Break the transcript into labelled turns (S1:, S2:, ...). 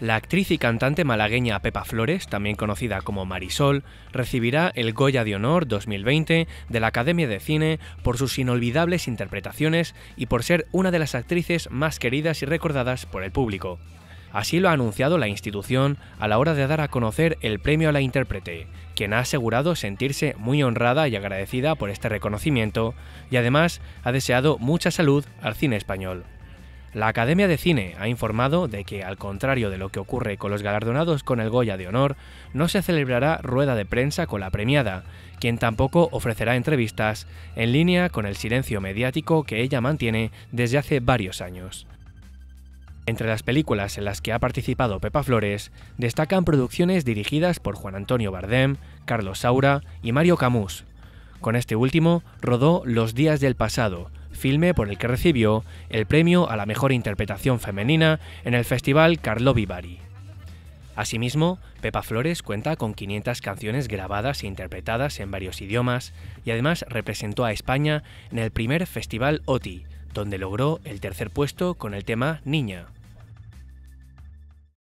S1: La actriz y cantante malagueña Pepa Flores, también conocida como Marisol, recibirá el Goya de Honor 2020 de la Academia de Cine por sus inolvidables interpretaciones y por ser una de las actrices más queridas y recordadas por el público. Así lo ha anunciado la institución a la hora de dar a conocer el premio a la intérprete, quien ha asegurado sentirse muy honrada y agradecida por este reconocimiento y además ha deseado mucha salud al cine español. La Academia de Cine ha informado de que, al contrario de lo que ocurre con los galardonados con el Goya de Honor, no se celebrará rueda de prensa con la premiada, quien tampoco ofrecerá entrevistas, en línea con el silencio mediático que ella mantiene desde hace varios años. Entre las películas en las que ha participado Pepa Flores, destacan producciones dirigidas por Juan Antonio Bardem, Carlos Saura y Mario Camus. Con este último rodó Los días del pasado, filme por el que recibió el premio a la mejor interpretación femenina en el Festival Carlo Vivari. Asimismo, Pepa Flores cuenta con 500 canciones grabadas e interpretadas en varios idiomas y además representó a España en el primer Festival OTI, donde logró el tercer puesto con el tema Niña.